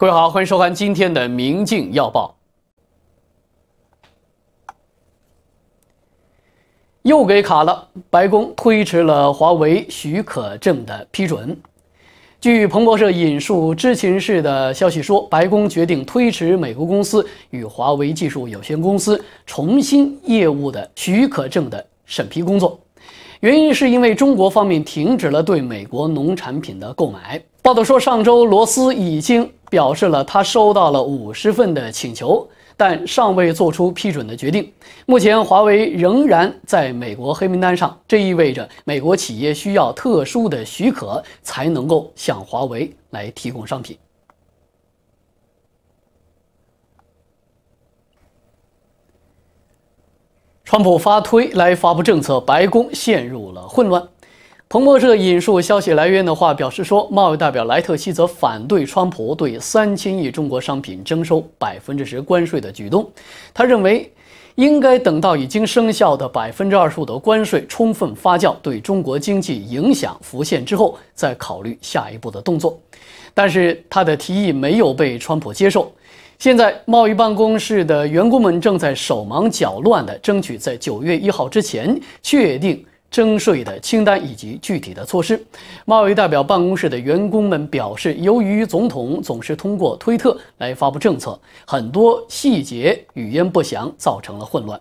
各位好，欢迎收看今天的《明镜要报》。又给卡了，白宫推迟了华为许可证的批准。据彭博社引述知情人士的消息说，白宫决定推迟美国公司与华为技术有限公司重新业务的许可证的审批工作。原因是因为中国方面停止了对美国农产品的购买。报道说，上周罗斯已经表示了他收到了五十份的请求，但尚未做出批准的决定。目前，华为仍然在美国黑名单上，这意味着美国企业需要特殊的许可才能够向华为来提供商品。川普发推来发布政策，白宫陷入了混乱。彭博社引述消息来源的话表示说，贸易代表莱特希则反对川普对三千亿中国商品征收百分之十关税的举动。他认为应该等到已经生效的百分之二十五的关税充分发酵，对中国经济影响浮现之后，再考虑下一步的动作。但是他的提议没有被川普接受。现在，贸易办公室的员工们正在手忙脚乱地争取在九月一号之前确定。征税的清单以及具体的措施。贸易代表办公室的员工们表示，由于总统总是通过推特来发布政策，很多细节语焉不详，造成了混乱。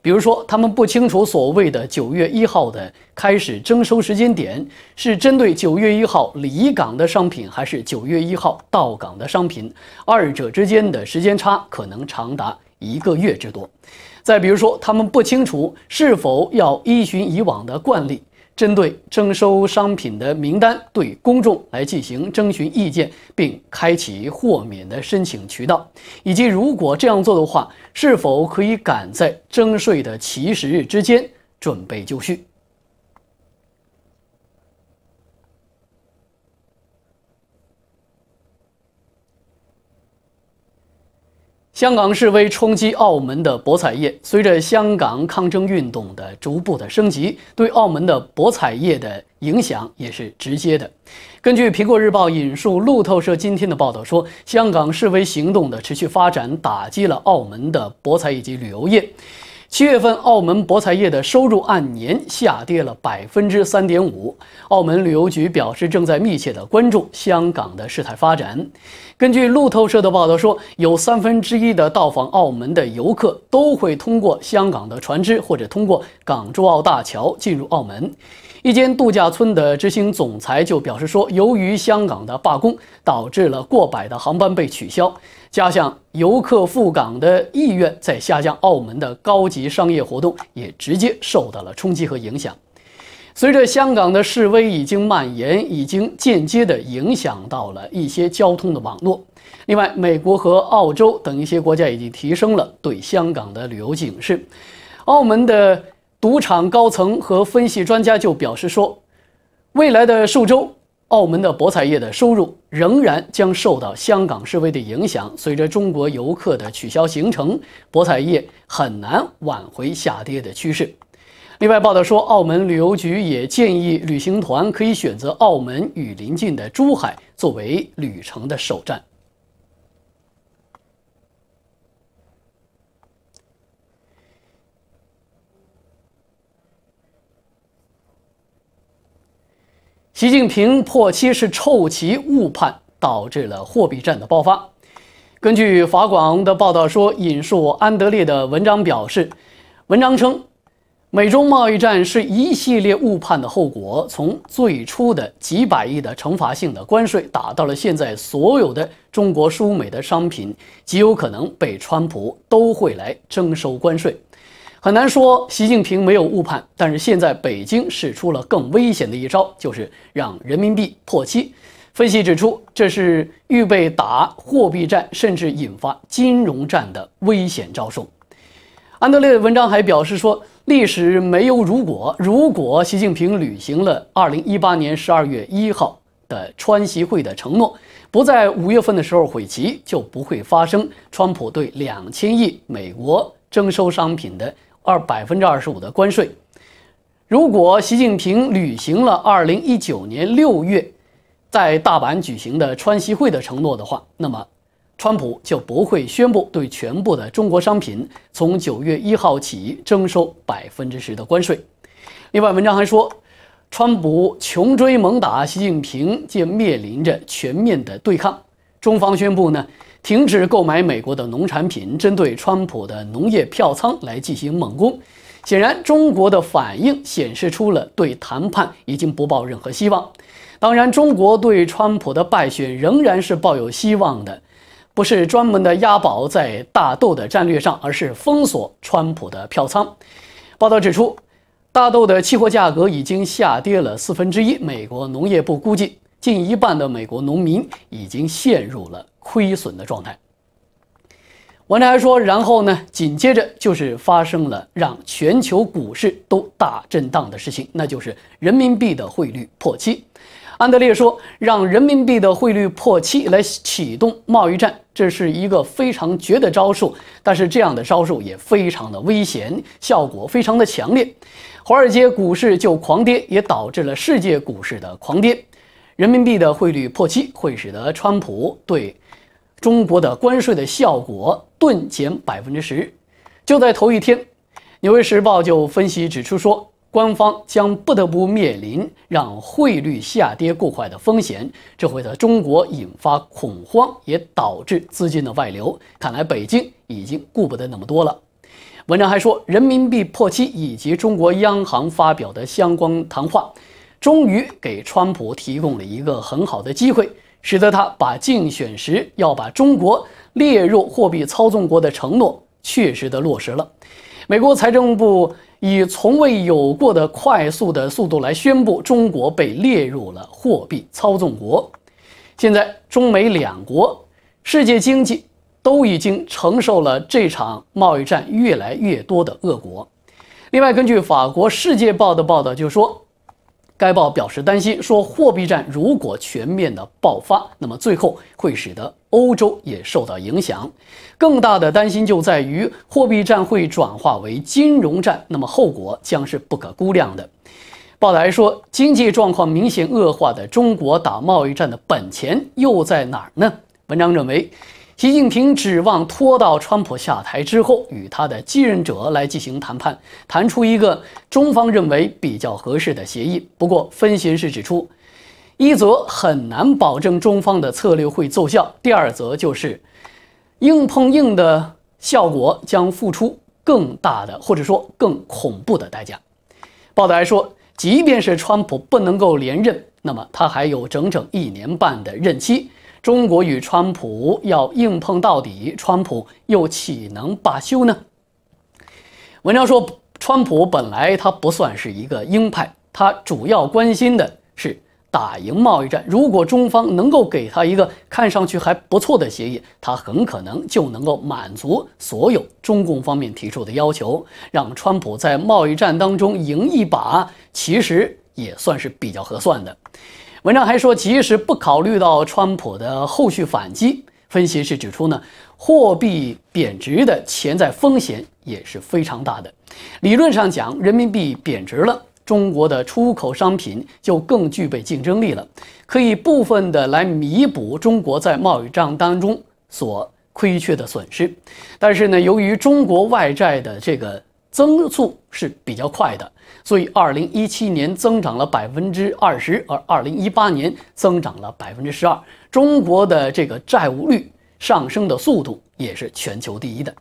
比如说，他们不清楚所谓的九月一号的开始征收时间点是针对九月一号离港的商品，还是九月一号到港的商品。二者之间的时间差可能长达一个月之多。再比如说，他们不清楚是否要依循以往的惯例，针对征收商品的名单对公众来进行征询意见，并开启豁免的申请渠道，以及如果这样做的话，是否可以赶在征税的起始日之间准备就绪。香港示威冲击澳门的博彩业，随着香港抗争运动的逐步的升级，对澳门的博彩业的影响也是直接的。根据《苹果日报》引述路透社今天的报道说，香港示威行动的持续发展打击了澳门的博彩以及旅游业。七月份，澳门博彩业的收入按年下跌了百分之三点五。澳门旅游局表示，正在密切的关注香港的事态发展。根据路透社的报道说，有三分之一的到访澳门的游客都会通过香港的船只或者通过港珠澳大桥进入澳门。一间度假村的执行总裁就表示说，由于香港的罢工，导致了过百的航班被取消。加上游客赴港的意愿在下降，澳门的高级商业活动也直接受到了冲击和影响。随着香港的示威已经蔓延，已经间接的影响到了一些交通的网络。另外，美国和澳洲等一些国家已经提升了对香港的旅游警示。澳门的赌场高层和分析专家就表示说，未来的数周。澳门的博彩业的收入仍然将受到香港示威的影响，随着中国游客的取消行程，博彩业很难挽回下跌的趋势。另外，报道说，澳门旅游局也建议旅行团可以选择澳门与邻近的珠海作为旅程的首站。习近平破七是臭棋误判，导致了货币战的爆发。根据法广的报道说，引述安德烈的文章表示，文章称，美中贸易战是一系列误判的后果，从最初的几百亿的惩罚性的关税，打到了现在所有的中国输美的商品极有可能被川普都会来征收关税。很难说习近平没有误判，但是现在北京使出了更危险的一招，就是让人民币破七。分析指出，这是预备打货币战，甚至引发金融战的危险招数。安德烈文章还表示说，历史没有如果，如果习近平履行了2018年12月1号的川习会的承诺，不在五月份的时候毁期，就不会发生川普对两千亿美国征收商品的。二百分之二十五的关税，如果习近平履行了二零一九年六月在大阪举行的川西会的承诺的话，那么川普就不会宣布对全部的中国商品从九月一号起征收百分之十的关税。另外，文章还说，川普穷追猛打，习近平就面临着全面的对抗。中方宣布呢？停止购买美国的农产品，针对川普的农业票仓来进行猛攻。显然，中国的反应显示出了对谈判已经不抱任何希望。当然，中国对川普的败选仍然是抱有希望的，不是专门的押宝在大豆的战略上，而是封锁川普的票仓。报道指出，大豆的期货价格已经下跌了四分之一。美国农业部估计。近一半的美国农民已经陷入了亏损的状态。文章还说，然后呢？紧接着就是发生了让全球股市都大震荡的事情，那就是人民币的汇率破七。安德烈说，让人民币的汇率破七来启动贸易战，这是一个非常绝的招数，但是这样的招数也非常的危险，效果非常的强烈。华尔街股市就狂跌，也导致了世界股市的狂跌。人民币的汇率破七，会使得川普对中国的关税的效果顿减百分之十。就在头一天，《纽约时报》就分析指出说，官方将不得不面临让汇率下跌过快的风险，这会在中国引发恐慌，也导致资金的外流。看来北京已经顾不得那么多了。文章还说，人民币破七以及中国央行发表的相关谈话。终于给川普提供了一个很好的机会，使得他把竞选时要把中国列入货币操纵国的承诺确实的落实了。美国财政部以从未有过的快速的速度来宣布中国被列入了货币操纵国。现在，中美两国、世界经济都已经承受了这场贸易战越来越多的恶果。另外，根据法国《世界报》的报道，就说。该报表示担心，说货币战如果全面的爆发，那么最后会使得欧洲也受到影响。更大的担心就在于，货币战会转化为金融战，那么后果将是不可估量的。报道还说，经济状况明显恶化的中国打贸易战的本钱又在哪儿呢？文章认为。习近平指望拖到川普下台之后，与他的继任者来进行谈判，谈出一个中方认为比较合适的协议。不过，分析师指出，一则很难保证中方的策略会奏效；第二则就是硬碰硬的效果将付出更大的，或者说更恐怖的代价。报道还说，即便是川普不能够连任，那么他还有整整一年半的任期。中国与川普要硬碰到底，川普又岂能罢休呢？文章说，川普本来他不算是一个鹰派，他主要关心的是打赢贸易战。如果中方能够给他一个看上去还不错的协议，他很可能就能够满足所有中共方面提出的要求，让川普在贸易战当中赢一把，其实也算是比较合算的。文章还说，即使不考虑到川普的后续反击，分析师指出呢，货币贬值的潜在风险也是非常大的。理论上讲，人民币贬值了，中国的出口商品就更具备竞争力了，可以部分的来弥补中国在贸易账当中所亏缺的损失。但是呢，由于中国外债的这个增速是比较快的。所以，二零一七年增长了百分之二十，而二零一八年增长了百分之十二。中国的这个债务率上升的速度也是全球第一的。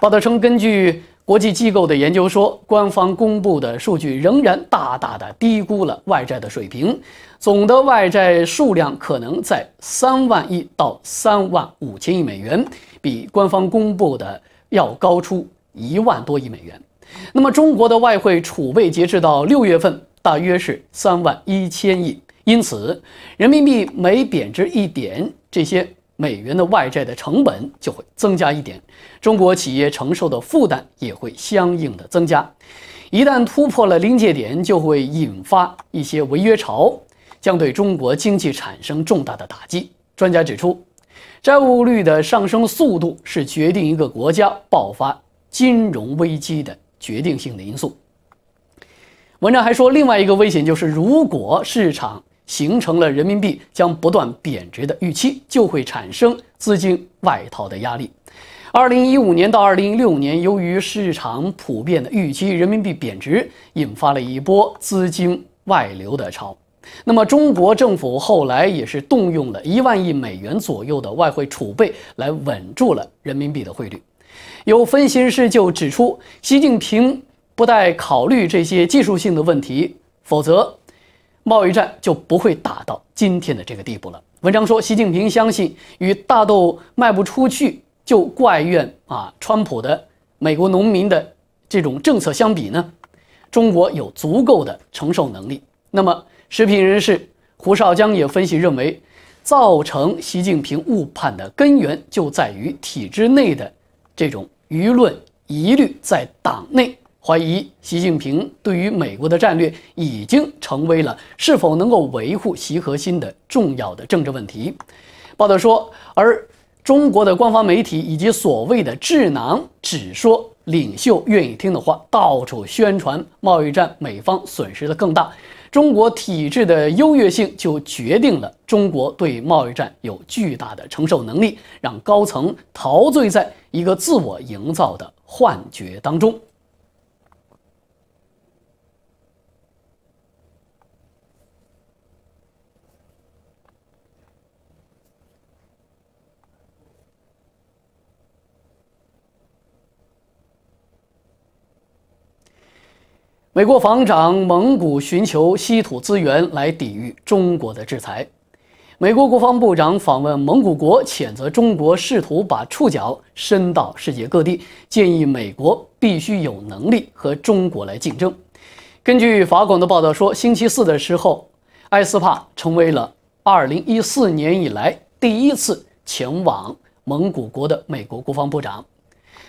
报道称，根据国际机构的研究说，官方公布的数据仍然大大的低估了外债的水平，总的外债数量可能在三万亿到三万五千亿美元，比官方公布的要高出一万多亿美元。那么，中国的外汇储备截至到六月份大约是三万一千亿，因此，人民币每贬值一点，这些美元的外债的成本就会增加一点，中国企业承受的负担也会相应的增加。一旦突破了临界点，就会引发一些违约潮，将对中国经济产生重大的打击。专家指出，债务率的上升速度是决定一个国家爆发金融危机的。决定性的因素。文章还说，另外一个危险就是，如果市场形成了人民币将不断贬值的预期，就会产生资金外逃的压力。二零一五年到二零一六年，由于市场普遍的预期人民币贬值，引发了一波资金外流的潮。那么，中国政府后来也是动用了一万亿美元左右的外汇储备来稳住了人民币的汇率。有分析师就指出，习近平不带考虑这些技术性的问题，否则，贸易战就不会打到今天的这个地步了。文章说，习近平相信，与大豆卖不出去就怪怨啊川普的美国农民的这种政策相比呢，中国有足够的承受能力。那么，食品人士胡少江也分析认为，造成习近平误判的根源就在于体制内的这种。舆论疑虑在党内，怀疑习近平对于美国的战略已经成为了是否能够维护“习核心”的重要的政治问题。报道说，而中国的官方媒体以及所谓的智囊只说领袖愿意听的话，到处宣传贸易战美方损失的更大。中国体制的优越性就决定了中国对贸易战有巨大的承受能力，让高层陶醉在一个自我营造的幻觉当中。美国防长蒙古寻求稀土资源来抵御中国的制裁。美国国防部长访问蒙古国，谴责中国试图把触角伸到世界各地，建议美国必须有能力和中国来竞争。根据法广的报道说，星期四的时候，埃斯帕成为了2014年以来第一次前往蒙古国的美国国防部长。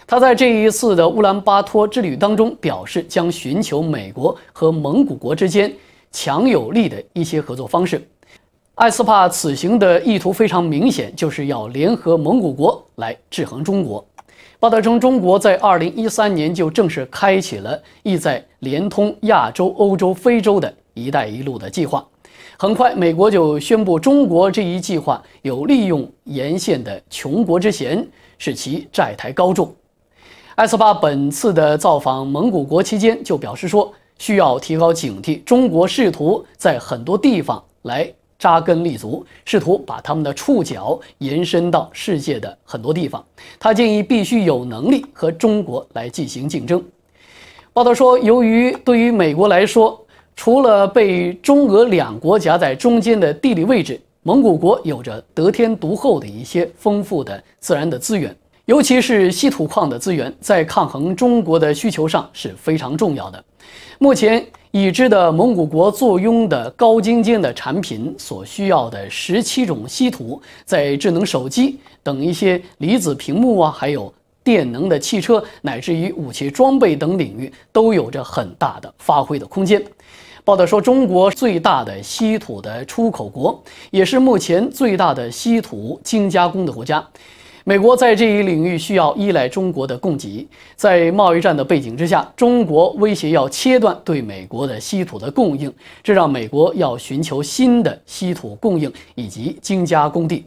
他在这一次的乌兰巴托之旅当中表示，将寻求美国和蒙古国之间强有力的一些合作方式。艾斯帕此行的意图非常明显，就是要联合蒙古国来制衡中国。报道称，中国在二零一三年就正式开启了意在联通亚洲、欧洲、非洲的一带一路的计划。很快，美国就宣布，中国这一计划有利用沿线的穷国之嫌，使其债台高筑。埃斯巴本次的造访蒙古国期间，就表示说需要提高警惕，中国试图在很多地方来扎根立足，试图把他们的触角延伸到世界的很多地方。他建议必须有能力和中国来进行竞争。报道说，由于对于美国来说，除了被中俄两国夹在中间的地理位置，蒙古国有着得天独厚的一些丰富的自然的资源。尤其是稀土矿的资源，在抗衡中国的需求上是非常重要的。目前已知的蒙古国坐拥的高精尖的产品所需要的十七种稀土，在智能手机等一些离子屏幕啊，还有电能的汽车，乃至于武器装备等领域，都有着很大的发挥的空间。报道说，中国最大的稀土的出口国，也是目前最大的稀土精加工的国家。美国在这一领域需要依赖中国的供给，在贸易战的背景之下，中国威胁要切断对美国的稀土的供应，这让美国要寻求新的稀土供应以及精加工地。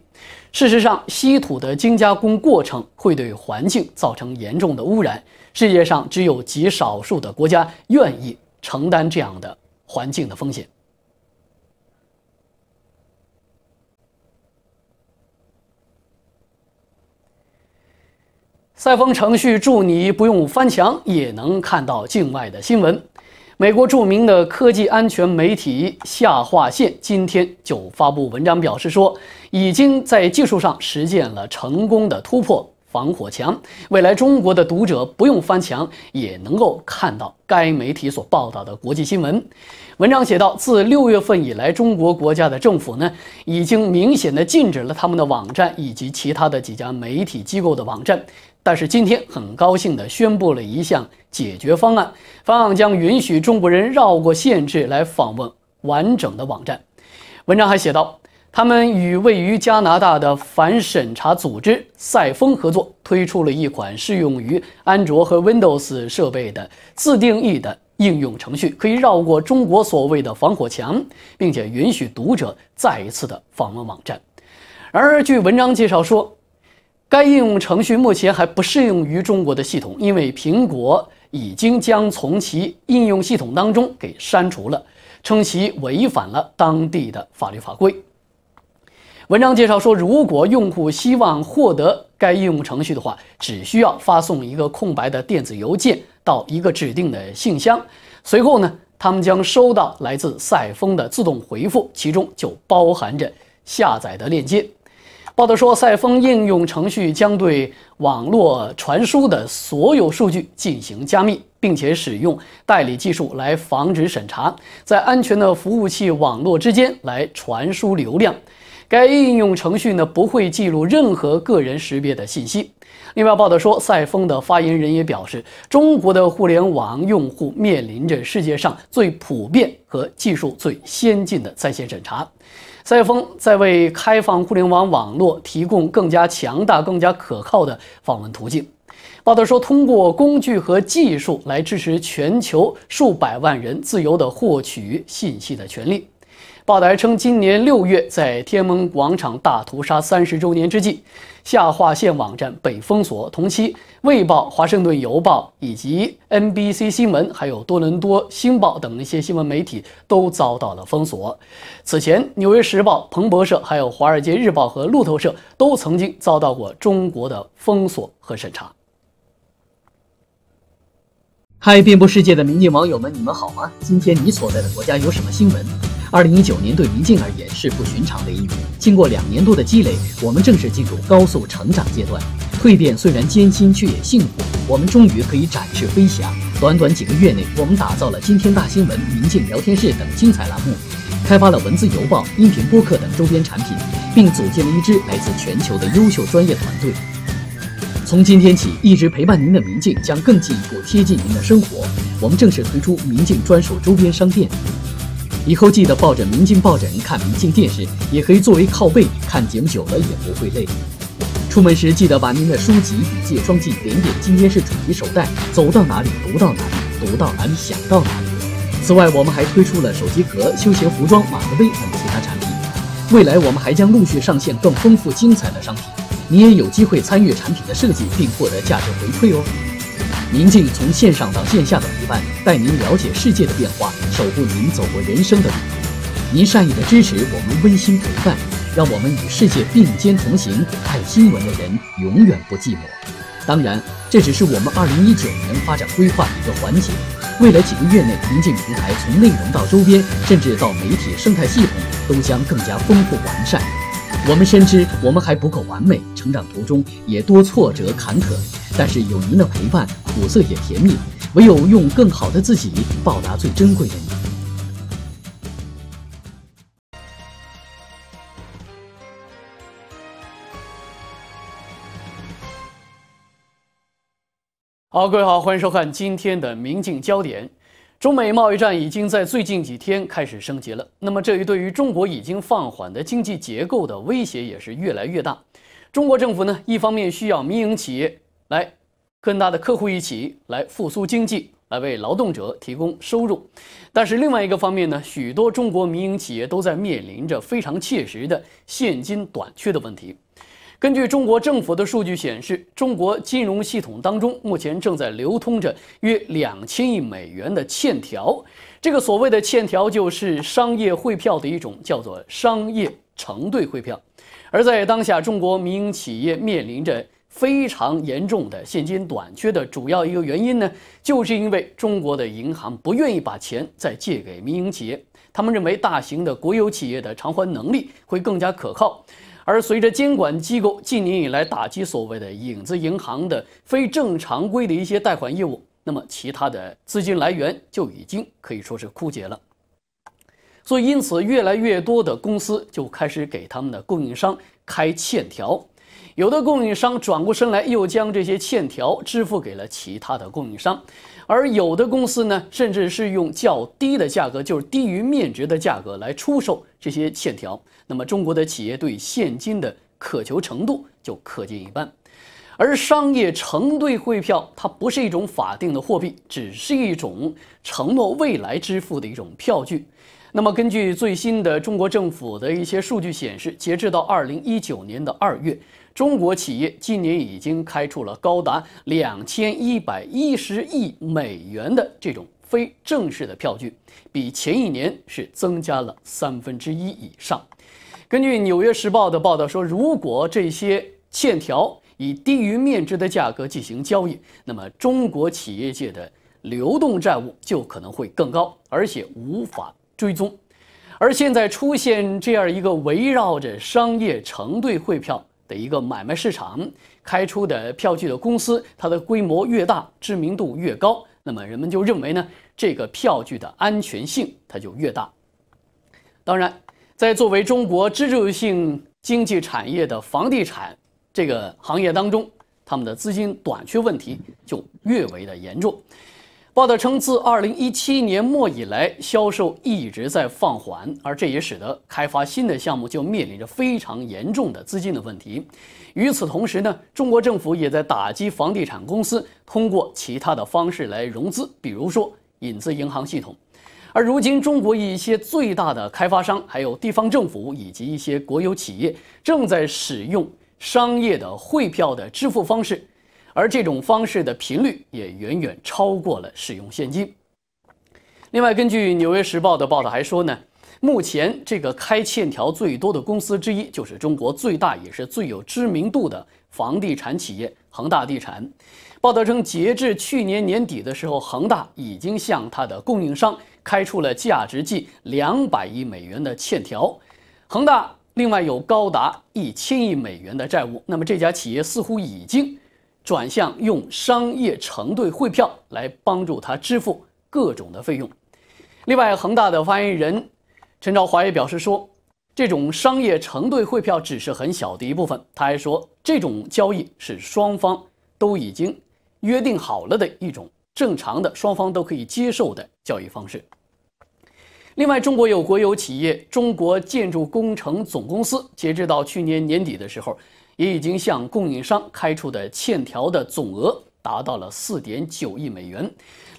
事实上，稀土的精加工过程会对环境造成严重的污染，世界上只有极少数的国家愿意承担这样的环境的风险。赛峰程序助你不用翻墙也能看到境外的新闻。美国著名的科技安全媒体下划线今天就发布文章表示说，已经在技术上实现了成功的突破防火墙，未来中国的读者不用翻墙也能够看到该媒体所报道的国际新闻。文章写道，自六月份以来，中国国家的政府呢已经明显的禁止了他们的网站以及其他的几家媒体机构的网站。但是今天很高兴地宣布了一项解决方案，方案将允许中国人绕过限制来访问完整的网站。文章还写道，他们与位于加拿大的反审查组织赛峰合作，推出了一款适用于安卓和 Windows 设备的自定义的应用程序，可以绕过中国所谓的防火墙，并且允许读者再一次的访问网站。然而，据文章介绍说。该应用程序目前还不适用于中国的系统，因为苹果已经将从其应用系统当中给删除了，称其违反了当地的法律法规。文章介绍说，如果用户希望获得该应用程序的话，只需要发送一个空白的电子邮件到一个指定的信箱，随后呢，他们将收到来自赛峰的自动回复，其中就包含着下载的链接。报道说，赛峰应用程序将对网络传输的所有数据进行加密，并且使用代理技术来防止审查，在安全的服务器网络之间来传输流量。该应用程序呢不会记录任何个人识别的信息。另外，报道说，赛峰的发言人也表示，中国的互联网用户面临着世界上最普遍和技术最先进的在线审查。赛峰在为开放互联网网络提供更加强大、更加可靠的访问途径。报道说，通过工具和技术来支持全球数百万人自由地获取信息的权利。报道还称，今年六月在天安门广场大屠杀三十周年之际，下划线网站被封锁。同期，卫报、华盛顿邮报以及 NBC 新闻，还有多伦多星报等一些新闻媒体都遭到了封锁。此前，纽约时报、彭博社、还有华尔街日报和路透社都曾经遭到过中国的封锁和审查。嗨，遍布世界的民进网友们，你们好吗？今天你所在的国家有什么新闻？二零一九年对于民而言是不寻常的一年。经过两年多的积累，我们正式进入高速成长阶段，蜕变虽然艰辛，却也幸福。我们终于可以展翅飞翔。短短几个月内，我们打造了《今天大新闻》《民进聊天室》等精彩栏目，开发了文字邮报、音频播客等周边产品，并组建了一支来自全球的优秀专业团队。从今天起，一直陪伴您的民进将更进一步贴近您的生活。我们正式推出民进专属周边商店。以后记得抱着明镜抱枕看明镜电视，也可以作为靠背，看节目久了也不会累。出门时记得把您的书籍笔记、装进点点。今天是主题手袋，走到哪里读到哪里，读到哪里想到哪里。此外，我们还推出了手机壳、休闲服装、马克杯等其他产品。未来我们还将陆续上线更丰富精彩的商品，你也有机会参与产品的设计并获得价值回馈哦。宁静从线上到线下的陪伴，带您了解世界的变化，守护您走过人生的路。您善意的支持，我们温馨陪伴，让我们与世界并肩同行。爱新闻的人永远不寂寞。当然，这只是我们二零一九年发展规划的一个环节。未来几个月内，宁静平台从内容到周边，甚至到媒体生态系统，都将更加丰富完善。我们深知我们还不够完美，成长途中也多挫折坎坷，但是有您的陪伴，苦涩也甜蜜。唯有用更好的自己报答最珍贵的你。好，各位好，欢迎收看今天的《明镜焦点》。中美贸易战已经在最近几天开始升级了，那么这一对于中国已经放缓的经济结构的威胁也是越来越大。中国政府呢，一方面需要民营企业来更大的客户一起来复苏经济，来为劳动者提供收入，但是另外一个方面呢，许多中国民营企业都在面临着非常切实的现金短缺的问题。根据中国政府的数据显示，中国金融系统当中目前正在流通着约两千亿美元的欠条。这个所谓的欠条就是商业汇票的一种，叫做商业承兑汇票。而在当下，中国民营企业面临着非常严重的现金短缺的主要一个原因呢，就是因为中国的银行不愿意把钱再借给民营企业，他们认为大型的国有企业的偿还能力会更加可靠。而随着监管机构近年来打击所谓的影子银行的非正常规的一些贷款业务，那么其他的资金来源就已经可以说是枯竭了。所以，因此越来越多的公司就开始给他们的供应商开欠条，有的供应商转过身来又将这些欠条支付给了其他的供应商。而有的公司呢，甚至是用较低的价格，就是低于面值的价格来出售这些欠条。那么，中国的企业对现金的渴求程度就可见一斑。而商业承兑汇票它不是一种法定的货币，只是一种承诺未来支付的一种票据。那么，根据最新的中国政府的一些数据显示，截至到二零一九年的二月。中国企业今年已经开出了高达两千一百一十亿美元的这种非正式的票据，比前一年是增加了三分之一以上。根据《纽约时报》的报道说，如果这些欠条以低于面值的价格进行交易，那么中国企业界的流动债务就可能会更高，而且无法追踪。而现在出现这样一个围绕着商业承兑汇票。的一个买卖市场开出的票据的公司，它的规模越大，知名度越高，那么人们就认为呢，这个票据的安全性它就越大。当然，在作为中国支柱性经济产业的房地产这个行业当中，他们的资金短缺问题就越为的严重。报道称，自2017年末以来，销售一直在放缓，而这也使得开发新的项目就面临着非常严重的资金的问题。与此同时呢，中国政府也在打击房地产公司通过其他的方式来融资，比如说引资银行系统。而如今，中国一些最大的开发商、还有地方政府以及一些国有企业正在使用商业的汇票的支付方式。而这种方式的频率也远远超过了使用现金。另外，根据《纽约时报》的报道还说呢，目前这个开欠条最多的公司之一就是中国最大也是最有知名度的房地产企业恒大地产。报道称，截至去年年底的时候，恒大已经向它的供应商开出了价值近两百亿美元的欠条。恒大另外有高达一千亿美元的债务，那么这家企业似乎已经。转向用商业承兑汇票来帮助他支付各种的费用。另外，恒大的发言人陈朝华也表示说，这种商业承兑汇票只是很小的一部分。他还说，这种交易是双方都已经约定好了的一种正常的、双方都可以接受的交易方式。另外，中国有国有企业中国建筑工程总公司，截止到去年年底的时候。也已经向供应商开出的欠条的总额达到了四点九亿美元。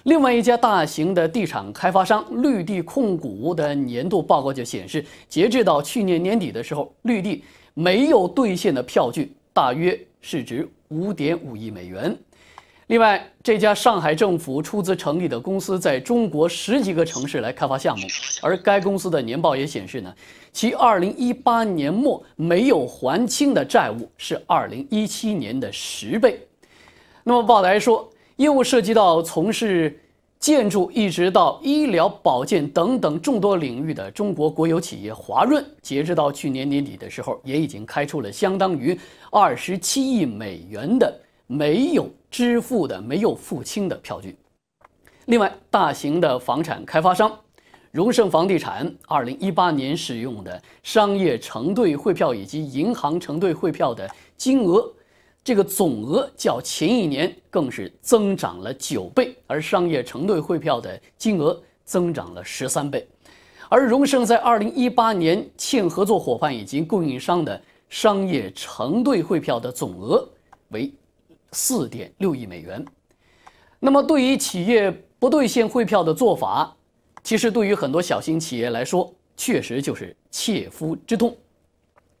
另外一家大型的地产开发商绿地控股的年度报告就显示，截至到去年年底的时候，绿地没有兑现的票据大约市值五点五亿美元。另外，这家上海政府出资成立的公司，在中国十几个城市来开发项目，而该公司的年报也显示呢，其二零一八年末没有还清的债务是二零一七年的十倍。那么，报来说，业务涉及到从事建筑一直到医疗保健等等众多领域的中国国有企业华润，截止到去年年底的时候，也已经开出了相当于二十七亿美元的没有。支付的没有付清的票据。另外，大型的房产开发商荣盛房地产，2018年使用的商业承兑汇票以及银行承兑汇票的金额，这个总额较前一年更是增长了九倍，而商业承兑汇票的金额增长了十三倍。而荣盛在2018年欠合作伙伴以及供应商的商业承兑汇票的总额为。四点六亿美元。那么，对于企业不兑现汇票的做法，其实对于很多小型企业来说，确实就是切肤之痛。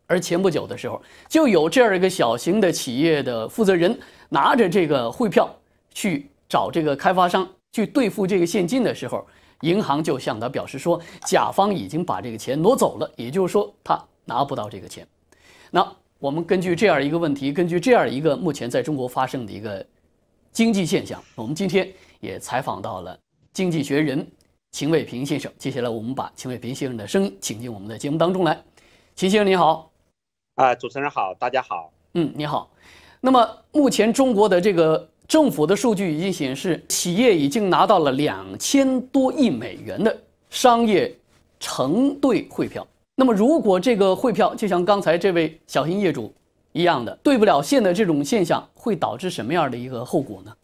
而前不久的时候，就有这样一个小型的企业的负责人拿着这个汇票去找这个开发商去兑付这个现金的时候，银行就向他表示说，甲方已经把这个钱挪走了，也就是说，他拿不到这个钱。那。我们根据这样一个问题，根据这样一个目前在中国发生的一个经济现象，我们今天也采访到了《经济学人》秦伟平先生。接下来，我们把秦伟平先生的声音请进我们的节目当中来。秦先生，你好！啊，主持人好，大家好。嗯，你好。那么，目前中国的这个政府的数据已经显示，企业已经拿到了两千多亿美元的商业承兑汇票。那么，如果这个汇票就像刚才这位小型业主一样的对不了线的这种现象，会导致什么样的一个后果呢？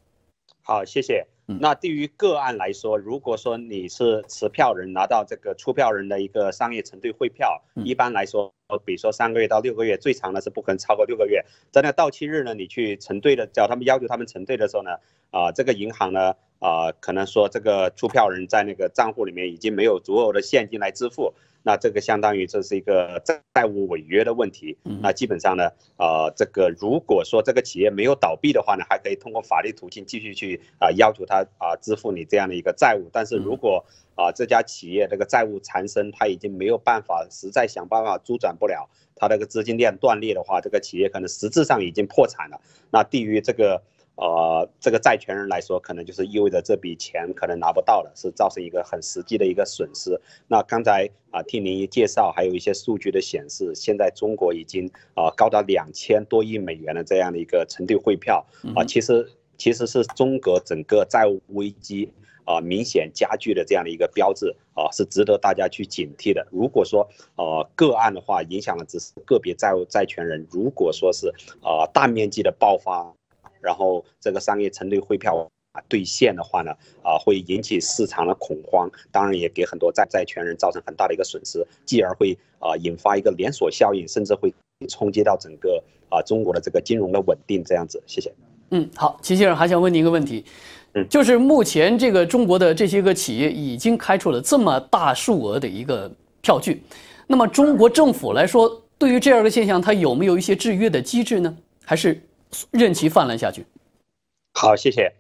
好，谢谢。那对于个案来说，如果说你是持票人，拿到这个出票人的一个商业承兑汇票，一般来说，比如说三个月到六个月，最长呢是不可能超过六个月，在那到期日呢，你去承兑的，叫他们要求他们承兑的时候呢，啊，这个银行呢，啊，可能说这个出票人在那个账户里面已经没有足够的现金来支付。那这个相当于这是一个债务违约的问题。那基本上呢，呃，这个如果说这个企业没有倒闭的话呢，还可以通过法律途径继续去啊要求他啊支付你这样的一个债务。但是如果啊这家企业这个债务缠身，他已经没有办法实在想办法周转不了，他那个资金链断裂的话，这个企业可能实质上已经破产了。那对于这个。呃，这个债权人来说，可能就是意味着这笔钱可能拿不到了，是造成一个很实际的一个损失。那刚才啊，听您一介绍，还有一些数据的显示，现在中国已经啊高达两千多亿美元的这样的一个承兑汇票啊，其实其实是中国整个债务危机啊明显加剧的这样的一个标志啊，是值得大家去警惕的。如果说呃个案的话，影响的只是个别债务债权人；如果说是呃大面积的爆发，然后这个商业承兑汇票啊兑现的话呢，啊会引起市场的恐慌，当然也给很多债债权人造成很大的一个损失，继而会啊引发一个连锁效应，甚至会冲击到整个啊中国的这个金融的稳定，这样子。谢谢。嗯，好，齐先生还想问您一个问题，嗯，就是目前这个中国的这些个企业已经开出了这么大数额的一个票据，那么中国政府来说，对于这样的现象，它有没有一些制约的机制呢？还是？任其泛滥下去。好，谢谢。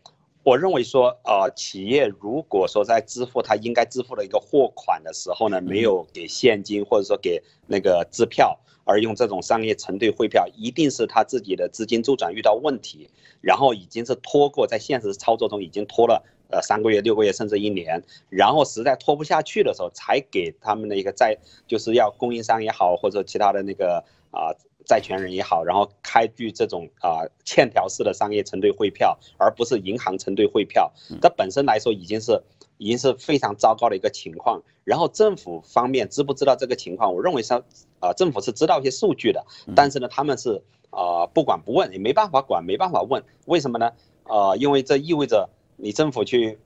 我认为说，呃，企业如果说在支付他应该支付的一个货款的时候呢，没有给现金或者说给那个支票，而用这种商业承兑汇票，一定是他自己的资金周转遇到问题，然后已经是拖过在现实操作中已经拖了呃三个月、六个月甚至一年，然后实在拖不下去的时候，才给他们的一个债，就是要供应商也好，或者说其他的那个啊。债权人也好，然后开具这种啊欠条式的商业承兑汇票，而不是银行承兑汇票，这本身来说已经是已经是非常糟糕的一个情况。然后政府方面知不知道这个情况？我认为是啊，政府是知道一些数据的，但是呢，他们是啊不管不问，也没办法管，没办法问，为什么呢？啊，因为这意味着你政府去。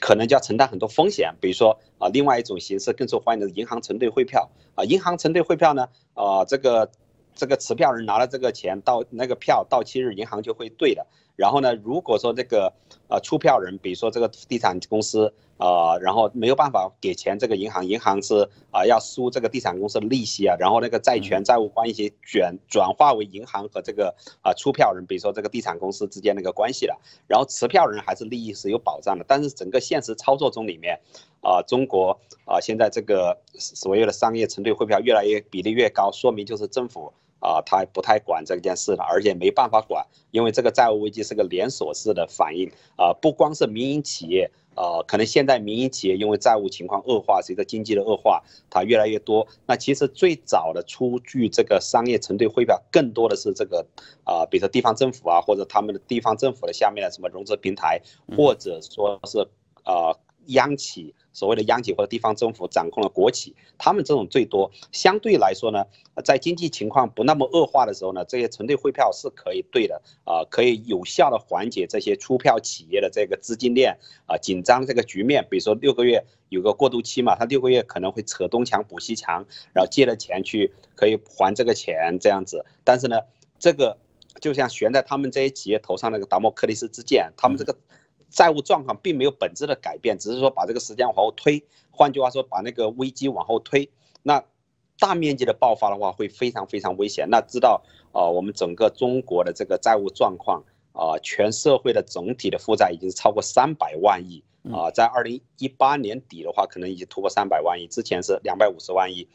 可能就要承担很多风险，比如说啊，另外一种形式更受欢迎的银行承兑汇票啊，银行承兑汇票呢，啊，这个这个持票人拿了这个钱到那个票到期日，银行就会兑的。然后呢？如果说这个呃出票人，比如说这个地产公司啊，然后没有办法给钱，这个银行银行是啊要输这个地产公司的利息啊，然后那个债权债务关系转转化为银行和这个啊出票人，比如说这个地产公司之间那个关系了。然后持票人还是利益是有保障的。但是整个现实操作中里面，啊中国啊现在这个所谓的商业承兑汇票越来越比例越高，说明就是政府。啊，他不太管这件事了，而且没办法管，因为这个债务危机是个连锁式的反应啊，不光是民营企业啊，可能现在民营企业因为债务情况恶化，随着经济的恶化，它越来越多。那其实最早的出具这个商业承兑汇票，更多的是这个啊，比如说地方政府啊，或者他们的地方政府的下面的什么融资平台，或者说是啊。央企所谓的央企或者地方政府掌控了国企，他们这种最多相对来说呢，在经济情况不那么恶化的时候呢，这些承兑汇票是可以兑的啊，可以有效的缓解这些出票企业的这个资金链啊紧张这个局面。比如说六个月有个过渡期嘛，他六个月可能会扯东墙补西墙，然后借了钱去可以还这个钱这样子。但是呢，这个就像悬在他们这些企业头上那个达摩克里斯之剑，他们这个。债务状况并没有本质的改变，只是说把这个时间往后推，换句话说，把那个危机往后推。那大面积的爆发的话，会非常非常危险。那知道啊，我们整个中国的这个债务状况啊，全社会的总体的负债已经超过三百万亿啊，在二零一八年底的话，可能已经突破三百万亿，之前是两百五十万亿。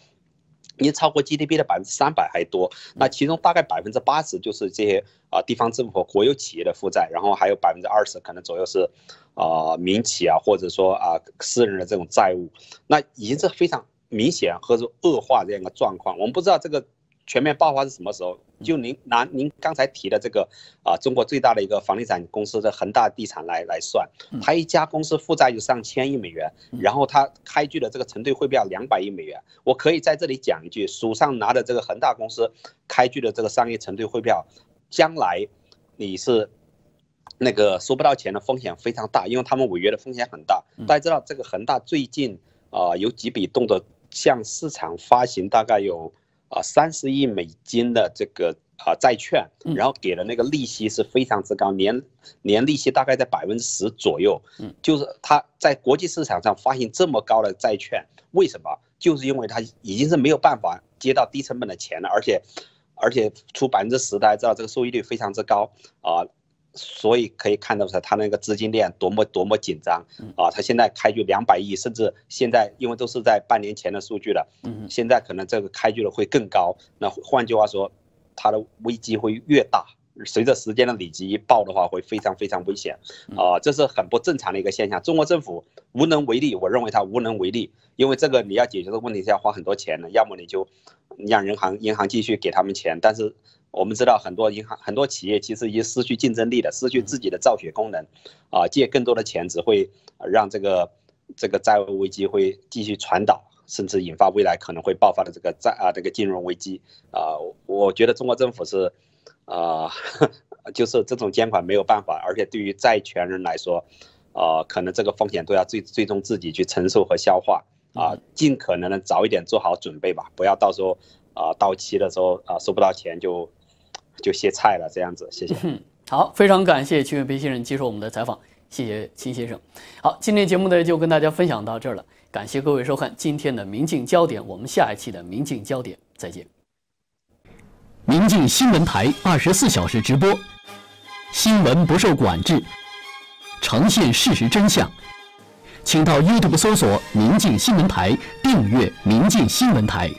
已经超过 GDP 的百分之三百还多，那其中大概百分之八十就是这些啊地方政府和国有企业的负债，然后还有百分之二十可能左右是，啊民企啊或者说啊私人的这种债务，那已经是非常明显或者恶化这样一个状况，我们不知道这个。全面爆发是什么时候？就您拿您刚才提的这个啊，中国最大的一个房地产公司的恒大地产来来算，它一家公司负债有上千亿美元，然后它开具的这个承兑汇票两百亿美元。我可以在这里讲一句，手上拿的这个恒大公司开具的这个商业承兑汇票，将来你是那个收不到钱的风险非常大，因为他们违约的风险很大。大家知道这个恒大最近啊有几笔动作向市场发行，大概有。啊，三十亿美金的这个啊债券，然后给了那个利息是非常之高，年年利息大概在百分之十左右。嗯，就是他在国际市场上发行这么高的债券，为什么？就是因为他已经是没有办法接到低成本的钱了，而且而且出百分之十大家知道这个收益率非常之高啊。所以可以看到他它那个资金链多么多么紧张啊！它现在开具两百亿，甚至现在因为都是在半年前的数据了，现在可能这个开具的会更高。那换句话说，它的危机会越大，随着时间的累积一爆的话，会非常非常危险啊！这是很不正常的一个现象。中国政府无能为力，我认为它无能为力，因为这个你要解决的问题是要花很多钱的，要么你就让人行银行继续给他们钱，但是。我们知道很多银行、很多企业其实已经失去竞争力了，失去自己的造血功能，啊，借更多的钱只会让这个这个债务危机会继续传导，甚至引发未来可能会爆发的这个债啊这个金融危机啊。我觉得中国政府是啊，就是这种监管没有办法，而且对于债权人来说，啊，可能这个风险都要最最终自己去承受和消化啊，尽可能的早一点做好准备吧，不要到时候啊到期的时候啊收不到钱就。就歇菜了，这样子，谢谢。嗯，好，非常感谢秦伟斌先生接受我们的采访，谢谢秦先生。好，今天节目呢就跟大家分享到这儿了，感谢各位收看今天的《明镜焦点》，我们下一期的《明镜焦点》再见。明镜新闻台二十四小时直播，新闻不受管制，呈现事实真相，请到 YouTube 搜索“明镜新闻台”订阅“明镜新闻台”。